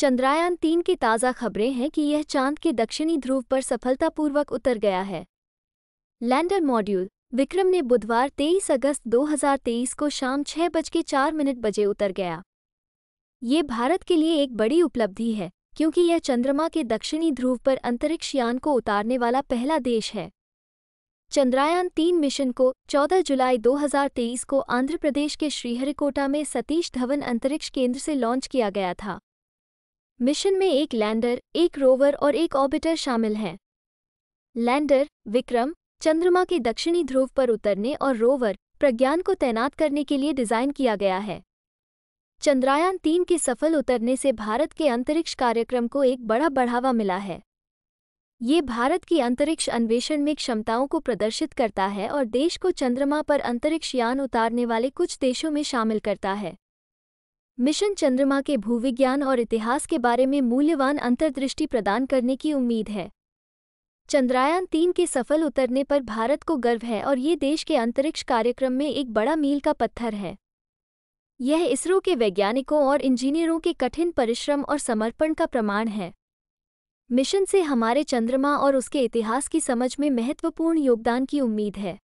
चंद्रयान तीन की ताज़ा खबरें हैं कि यह चांद के दक्षिणी ध्रुव पर सफलतापूर्वक उतर गया है लैंडर मॉड्यूल विक्रम ने बुधवार 23 अगस्त 2023 को शाम छह बज के चार मिनट बजे उतर गया ये भारत के लिए एक बड़ी उपलब्धि है क्योंकि यह चंद्रमा के दक्षिणी ध्रुव पर अंतरिक्ष यान को उतारने वाला पहला देश है चंद्रयान तीन मिशन को 14 जुलाई 2023 को आंध्र प्रदेश के श्रीहरिकोटा में सतीश धवन अंतरिक्ष केंद्र से लॉन्च किया गया था मिशन में एक लैंडर एक रोवर और एक ऑर्बिटर शामिल हैं लैंडर विक्रम चंद्रमा के दक्षिणी ध्रुव पर उतरने और रोवर प्रज्ञान को तैनात करने के लिए डिज़ाइन किया गया है चंद्रयान तीन के सफल उतरने से भारत के अंतरिक्ष कार्यक्रम को एक बड़ा बढ़ावा मिला है ये भारत की अंतरिक्ष अन्वेषण में क्षमताओं को प्रदर्शित करता है और देश को चंद्रमा पर अंतरिक्ष यान उतारने वाले कुछ देशों में शामिल करता है मिशन चंद्रमा के भूविज्ञान और इतिहास के बारे में मूल्यवान अंतर्दृष्टि प्रदान करने की उम्मीद है चंद्रयान तीन के सफल उतरने पर भारत को गर्व है और ये देश के अंतरिक्ष कार्यक्रम में एक बड़ा मील का पत्थर है यह इसरो के वैज्ञानिकों और इंजीनियरों के कठिन परिश्रम और समर्पण का प्रमाण है मिशन से हमारे चंद्रमा और उसके इतिहास की समझ में महत्वपूर्ण योगदान की उम्मीद है